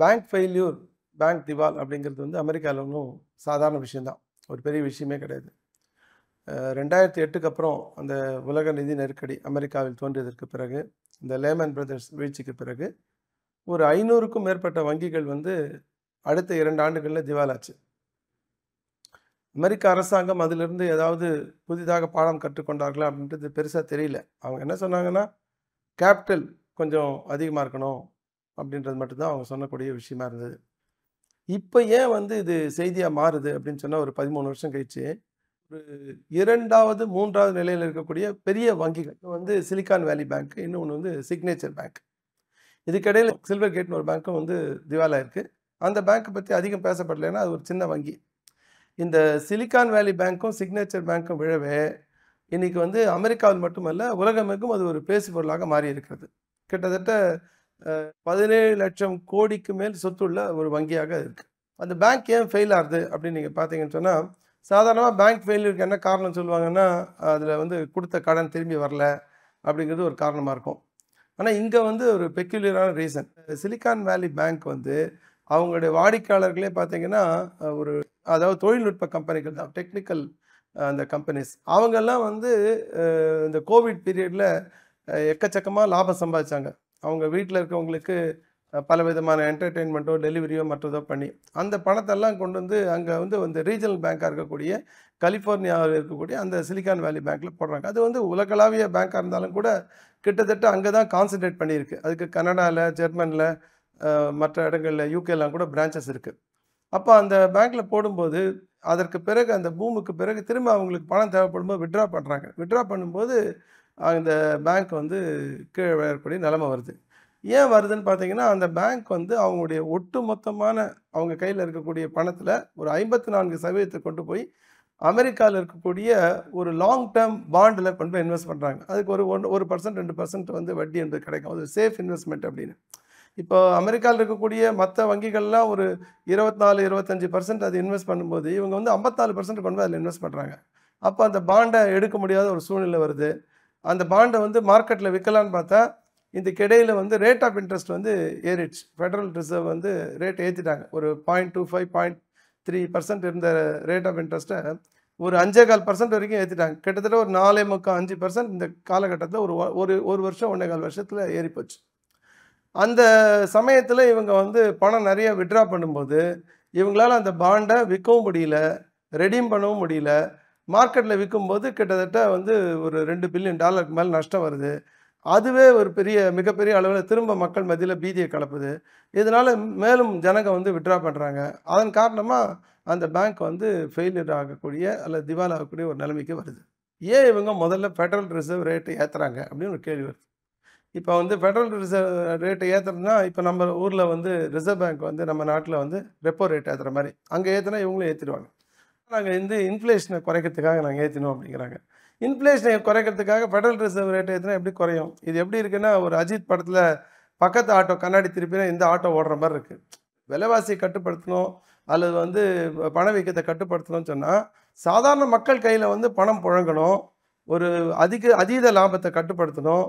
bank failure bank திவால் அப்படிங்கிறது வந்து அமெரிக்காவில் ஒன்றும் சாதாரண விஷயந்தான் ஒரு பெரிய விஷயமே கிடையாது ரெண்டாயிரத்தி எட்டுக்கு அப்புறம் அந்த உலக நிதி நெருக்கடி அமெரிக்காவில் தோன்றியதற்கு பிறகு இந்த லேமன் பிரதர்ஸ் வீழ்ச்சிக்கு பிறகு ஒரு ஐநூறுக்கும் மேற்பட்ட வங்கிகள் வந்து அடுத்த இரண்டு ஆண்டுகளில் திவாலாச்சு அமெரிக்க அரசாங்கம் அதிலிருந்து ஏதாவது புதிதாக பாடம் கற்றுக்கொண்டார்களா அப்படின்றது பெருசாக தெரியல அவங்க என்ன சொன்னாங்கன்னா கேபிட்டல் கொஞ்சம் அதிகமாக இருக்கணும் அப்படின்றது மட்டும்தான் அவங்க சொன்னக்கூடிய விஷயமா இருந்தது இப்போ ஏன் வந்து இது செய்தியாக மாறுது அப்படின்னு சொன்னால் ஒரு பதிமூணு வருஷம் கழிச்சு ஒரு இரண்டாவது மூன்றாவது நிலையில் இருக்கக்கூடிய பெரிய வங்கிகள் வந்து சிலிக்கான் வேலி பேங்க் இன்னொன்று வந்து சிக்னேச்சர் பேங்க் இதுக்கிடையில் சில்வர் கேட்னு ஒரு பேங்க்கும் வந்து திவாலாக இருக்குது அந்த பேங்க்கை பற்றி அதிகம் பேசப்படலைன்னா அது ஒரு சின்ன வங்கி இந்த சிலிக்கான் வேலி பேங்க்கும் சிக்னேச்சர் பேங்க்கும் விழவே இன்றைக்கி வந்து அமெரிக்காவில் மட்டுமல்ல உலகமெங்கும் அது ஒரு பேசு பொருளாக மாறி இருக்கிறது கிட்டத்தட்ட பதினேழு லட்சம் கோடிக்கு மேல் சொத்துள்ள ஒரு வங்கியாக இருக்குது அந்த பேங்க் ஏன் ஃபெயில் ஆகுது அப்படின்னு நீங்கள் பார்த்தீங்கன்னு சொன்னால் சாதாரணமாக பேங்க் ஃபெயிலுக்கு என்ன காரணம் சொல்லுவாங்கன்னா அதில் வந்து கொடுத்த கடன் திரும்பி வரல அப்படிங்கிறது ஒரு காரணமாக இருக்கும் ஆனால் இங்கே வந்து ஒரு பெக்யூலியரான ரீசன் சிலிக்கான் வேலி பேங்க் வந்து அவங்களுடைய வாடிக்கையாளர்களே பார்த்தீங்கன்னா ஒரு அதாவது தொழில்நுட்ப கம்பெனிகள் தான் டெக்னிக்கல் அந்த கம்பெனிஸ் அவங்கெல்லாம் வந்து இந்த கோவிட் பீரியடில் எக்கச்சக்கமாக லாபம் சம்பாதிச்சாங்க அவங்க வீட்டில் இருக்கவங்களுக்கு பல விதமான என்டர்டெயின்மெண்ட்டோ டெலிவரியோ மற்றதோ பண்ணி அந்த பணத்தெல்லாம் கொண்டு வந்து அங்கே வந்து அந்த ரீஜனல் பேங்காக இருக்கக்கூடிய கலிஃபோர்னியாவில் இருக்கக்கூடிய அந்த சிலிக்கான் வேலி பேங்க்கில் போடுறாங்க அது வந்து உலகளாவிய பேங்காக இருந்தாலும் கூட கிட்டத்தட்ட அங்கே தான் கான்சன்ட்ரேட் பண்ணியிருக்கு அதுக்கு கனடாவில் ஜெர்மனில் மற்ற இடங்களில் யூகேலாம் கூட பிரான்ச்சஸ் இருக்குது அப்போ அந்த பேங்க்கில் போடும்போது அதற்கு பிறகு அந்த பூமுக்கு பிறகு திரும்ப அவங்களுக்கு பணம் தேவைப்படும் போது விட்ரா பண்ணுறாங்க விட்ரா பண்ணும்போது இந்த பேங்க் வந்து கீழே விளையாடக்கூடிய நிலமை வருது ஏன் வருதுன்னு பார்த்தீங்கன்னா அந்த பேங்க் வந்து அவங்களுடைய ஒட்டு மொத்தமான அவங்க கையில் இருக்கக்கூடிய பணத்தில் ஒரு ஐம்பத்தி நான்கு சதவீதத்தை கொண்டு போய் அமெரிக்காவில் இருக்கக்கூடிய ஒரு லாங் டேர்ம் பாண்டில் கொண்டு போய் இன்வெஸ்ட் பண்ணுறாங்க அதுக்கு ஒரு ஒன் ஒரு பர்சன்ட் ரெண்டு பர்சன்ட் வந்து வட்டி என்பது கிடைக்கும் அது சேஃப் இன்வெஸ்ட்மெண்ட் அப்படின்னு இப்போ அமெரிக்காவில் இருக்கக்கூடிய மற்ற வங்கிகள்லாம் ஒரு இருபத்தி நாலு இருபத்தஞ்சி பர்சன்ட் அது இன்வெஸ்ட் பண்ணும்போது இவங்க வந்து ஐம்பத்தாலு பர்சன்ட் கொண்டு போய் அதில் இன்வெஸ்ட் பண்ணுறாங்க அப்போ அந்த பாண்டை எடுக்க முடியாத ஒரு சூழ்நிலை வருது அந்த பாண்டை வந்து மார்க்கெட்டில் விற்கலான்னு பார்த்தா இந்த கிடையில் வந்து ரேட் ஆஃப் இன்ட்ரெஸ்ட் வந்து ஏறிடுச்சு ஃபெடரல் ரிசர்வ் வந்து ரேட் ஏற்றிட்டாங்க ஒரு point two five point three percent இருந்த ரேட் ஆஃப் இன்ட்ரெஸ்ட்டை ஒரு அஞ்சே கால் பர்சன்ட் வரைக்கும் ஏற்றிட்டாங்க கிட்டத்தட்ட ஒரு நாலே முக்கால் அஞ்சு பர்சன்ட் இந்த காலகட்டத்தில் ஒரு ஒரு ஒரு வருஷம் ஒன்றே கால் வருஷத்தில் ஏறிப்போச்சு அந்த சமயத்தில் இவங்க வந்து பணம் நிறைய விட்ரா பண்ணும்போது இவங்களால் அந்த பாண்டை விற்கவும் முடியல ரெடீம் பண்ணவும் முடியல மார்க்கெட்டில் விற்கும்போது கிட்டத்தட்ட வந்து ஒரு ரெண்டு பில்லியன் டாலருக்கு மேலே நஷ்டம் வருது அதுவே ஒரு பெரிய மிகப்பெரிய அளவில் திரும்ப மக்கள் மத்தியில் பீதியை கலப்புது இதனால் மேலும் ஜனங்கள் வந்து விட்ரா பண்ணுறாங்க அதன் காரணமாக அந்த பேங்க் வந்து ஃபெயிலியர் ஆகக்கூடிய அல்லது திவால் ஆகக்கூடிய ஒரு நிலைமைக்கு வருது ஏன் இவங்க முதல்ல ஃபெடரல் ரிசர்வ் ரேட்டை ஏற்றுறாங்க அப்படின்னு ஒரு கேள்வி வருது இப்போ வந்து ஃபெடரல் ரிசர்வ் ரேட்டை ஏற்றுறதுனா இப்போ நம்ம ஊரில் வந்து ரிசர்வ் பேங்க் வந்து நம்ம நாட்டில் வந்து ரெப்போ ரேட் ஏற்றுற மாதிரி அங்கே ஏற்றுனா இவங்களும் ஏற்றிடுவாங்க நாங்கள் இந்த இன்ஃப்ளேஷனை குறைக்கிறதுக்காக நாங்கள் ஏற்றினோம் அப்படிங்கிறாங்க இன்ஃப்ளேஷனை குறைக்கிறதுக்காக ஃபெடரல் ரிசர்வ் ரேட் ஏற்றினா எப்படி குறையும் இது எப்படி இருக்குன்னா ஒரு அஜித் படத்தில் பக்கத்து ஆட்டோ கண்ணாடி திருப்பினா இந்த ஆட்டோ ஓடுற மாதிரி இருக்குது விலைவாசியை கட்டுப்படுத்தணும் அல்லது வந்து பணவீக்கத்தை கட்டுப்படுத்தணும்னு சொன்னால் சாதாரண மக்கள் கையில் வந்து பணம் புழங்கணும் ஒரு அதிக அதீத லாபத்தை கட்டுப்படுத்தணும்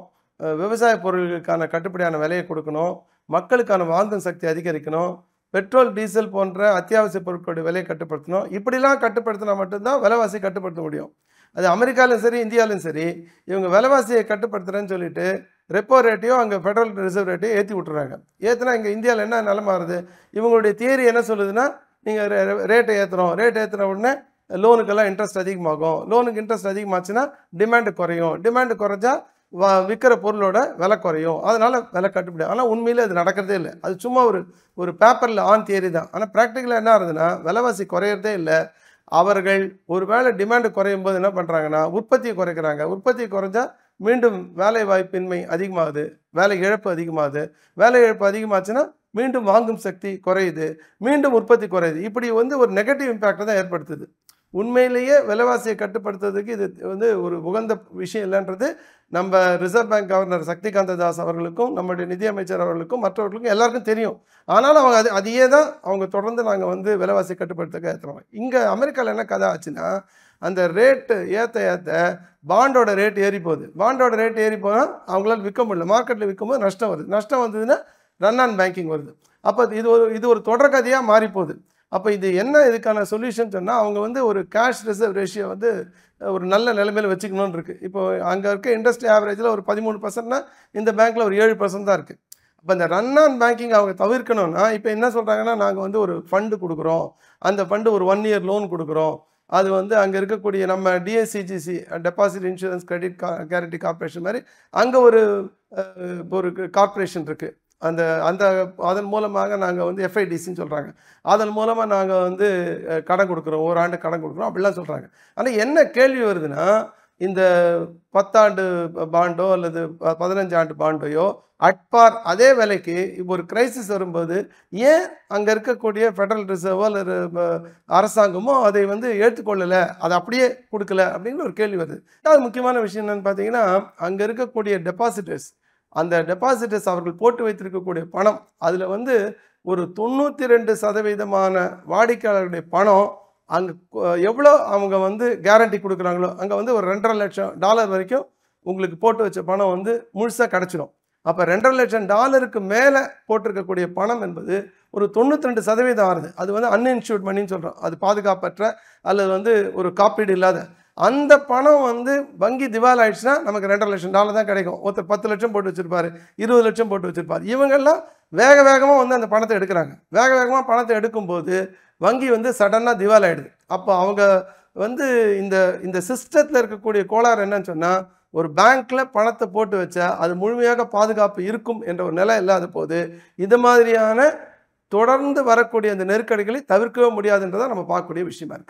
விவசாய பொருட்களுக்கான கட்டுப்படியான விலையை கொடுக்கணும் மக்களுக்கான வாங்கும் சக்தி அதிகரிக்கணும் பெட்ரோல் டீசல் போன்ற அத்தியாவசிய பொருட்களுடைய விலையை கட்டுப்படுத்தணும் இப்படிலாம் கட்டுப்படுத்தினா மட்டும்தான் விலைவாசி கட்டுப்படுத்த முடியும் அது அமெரிக்காவிலும் சரி இந்தியாவிலும் சரி இவங்க விலைவாசியை கட்டுப்படுத்துகிறேன்னு சொல்லிட்டு ரெப்போ ரேட்டையும் அங்கே ஃபெட்ரல் ரிசர்வ் ரேட்டையும் ஏற்றி விட்டுறாங்க ஏற்றினா இங்கே இந்தியாவில் என்ன நிலை மாறுது இவங்களுடைய தியரி என்ன சொல்லுதுன்னா நீங்கள் ரேட்டை ஏற்றுறோம் ரேட் ஏற்றின உடனே லோனுக்கெல்லாம் இன்ட்ரெஸ்ட் அதிகமாகும் லோனுக்கு இன்ட்ரெஸ்ட் அதிகமாச்சுன்னா டிமாண்டு குறையும் டிமாண்டு குறைஞ்சா விற்கிற பொருளோட விலை குறையும் அதனால் விலை கட்டுப்படி ஆனால் உண்மையில் அது நடக்கிறதே இல்லை அது சும்மா ஒரு ஒரு பேப்பரில் ஆன் தியரி தான் ஆனால் ப்ராக்டிக்கலாக என்ன ஆகுதுன்னா விலைவாசி குறையிறதே இல்லை அவர்கள் ஒரு வேளை டிமாண்டு குறையும் போது என்ன பண்ணுறாங்கன்னா உற்பத்தியை குறைக்கிறாங்க உற்பத்தி குறைஞ்சா மீண்டும் வேலை வாய்ப்பின்மை அதிகமாகுது வேலை இழப்பு அதிகமாகுது வேலை இழப்பு அதிகமாச்சுன்னா மீண்டும் வாங்கும் சக்தி குறையுது மீண்டும் உற்பத்தி குறையுது இப்படி வந்து ஒரு நெகட்டிவ் இம்பேக்டை தான் ஏற்படுத்துது உண்மையிலேயே விலைவாசியை கட்டுப்படுத்துறதுக்கு இது வந்து ஒரு உகந்த விஷயம் இல்லைன்றது நம்ம Reserve Bank governor Shaktikanta Das அவர்களுக்கும் நம்முடைய நிதியமைச்சர் அவர்களுக்கும் மற்றவர்களுக்கும் எல்லாருக்கும் தெரியும் ஆனாலும் அவங்க அது அதையே தான் அவங்க தொடர்ந்து நாங்கள் வந்து விலைவாசி கட்டுப்படுத்துக்க ஏற்றுறோம் இங்கே அமெரிக்காவில் என்ன கதை ஆச்சுன்னா அந்த ரேட்டு ஏற்ற ஏற்ற பாண்டோட ரேட் ஏறி போகுது பாண்டோட ரேட் ஏறி போனால் அவங்களால விற்க முடியல மார்க்கெட்டில் விற்கும்போது நஷ்டம் வருது நஷ்டம் வந்ததுன்னா ரன் ஆன் பேங்கிங் வருது அப்போ இது ஒரு இது ஒரு தொடர்கதையாக கதையாக மாறிப்போகுது அப்போ இது என்ன இதுக்கான சொல்யூஷன் சொன்னால் அவங்க வந்து ஒரு கேஷ் ரிசர்வ் ரேஷியோ வந்து ஒரு நல்ல நிலைமையில் வச்சுக்கணும்னு இருக்குது இப்போ அங்கே இருக்க இண்டஸ்ட்ரி ஆவரேஜில் ஒரு பதிமூணு பர்சன்ட்னா இந்த பேங்க்கில் ஒரு ஏழு பர்சன்ட் தான் இருக்குது இப்போ இந்த ரன் ஆன் பேங்கிங் அவங்க தவிர்க்கணும்னா இப்போ என்ன சொல்கிறாங்கன்னா நாங்கள் வந்து ஒரு ஃபண்டு கொடுக்குறோம் அந்த ஃபண்டு ஒரு ஒன் இயர் லோன் கொடுக்குறோம் அது வந்து அங்கே இருக்கக்கூடிய நம்ம டிஎஸ்சிஜிசி டெபாசிட் இன்சூரன்ஸ் கிரெடிட் கா கேரண்டி கார்பரேஷன் மாதிரி அங்கே ஒரு ஒரு கார்பரேஷன் இருக்குது அந்த அந்த அதன் மூலமாக நாங்கள் வந்து எஃப்ஐடிசின்னு சொல்கிறாங்க அதன் மூலமாக நாங்கள் வந்து கடன் கொடுக்குறோம் ஒரு ஆண்டு கடன் கொடுக்குறோம் அப்படிலாம் சொல்கிறாங்க ஆனால் என்ன கேள்வி வருதுன்னா இந்த பத்தாண்டு பாண்டோ அல்லது பதினஞ்சு ஆண்டு பாண்டோயோ அட்பார் அதே விலைக்கு இப்போ ஒரு கிரைசிஸ் வரும்போது ஏன் அங்கே இருக்கக்கூடிய ஃபெடரல் ரிசர்வோ அல்லது அரசாங்கமோ அதை வந்து ஏற்றுக்கொள்ளலை அதை அப்படியே கொடுக்கல அப்படிங்கிற ஒரு கேள்வி வருது அது முக்கியமான விஷயம் என்னென்னு பார்த்தீங்கன்னா அங்கே இருக்கக்கூடிய டெபாசிட்டர்ஸ் அந்த டெபாசிட்டர்ஸ் அவர்கள் போட்டு வைத்திருக்கக்கூடிய பணம் அதில் வந்து ஒரு தொண்ணூற்றி ரெண்டு சதவீதமான வாடிக்கையாளருடைய பணம் அங்கே எவ்வளோ அவங்க வந்து கேரண்டி கொடுக்குறாங்களோ அங்கே வந்து ஒரு ரெண்டரை லட்சம் டாலர் வரைக்கும் உங்களுக்கு போட்டு வச்ச பணம் வந்து முழுசாக கிடச்சிடும் அப்போ ரெண்டரை லட்சம் டாலருக்கு மேலே போட்டிருக்கக்கூடிய பணம் என்பது ஒரு தொண்ணூற்றி ரெண்டு சதவீதம் ஆகுது அது வந்து அன்இன்சூர்ட் மணின்னு சொல்கிறோம் அது பாதுகாப்பற்ற அல்லது வந்து ஒரு காப்பீடு இல்லாத அந்த பணம் வந்து வங்கி திவால் ஆயிடுச்சுன்னா நமக்கு ரெண்டரை லட்சம் டாலர் தான் கிடைக்கும் ஒருத்தர் பத்து லட்சம் போட்டு வச்சிருப்பாரு இருபது லட்சம் போட்டு வச்சிருப்பாரு இவங்கெல்லாம் வேக வேகமாக வந்து அந்த பணத்தை எடுக்கிறாங்க வேக வேகமாக பணத்தை எடுக்கும்போது வங்கி வந்து சடனாக திவால் ஆகிடுது அப்போ அவங்க வந்து இந்த இந்த சிஸ்டத்தில் இருக்கக்கூடிய கோளாறு என்னன்னு சொன்னால் ஒரு பேங்க்கில் பணத்தை போட்டு வச்சா அது முழுமையாக பாதுகாப்பு இருக்கும் என்ற ஒரு நிலை இல்லாத போது இது மாதிரியான தொடர்ந்து வரக்கூடிய அந்த நெருக்கடிகளை தவிர்க்கவே முடியாதுன்றதான் நம்ம பார்க்கக்கூடிய விஷயமா இருக்குது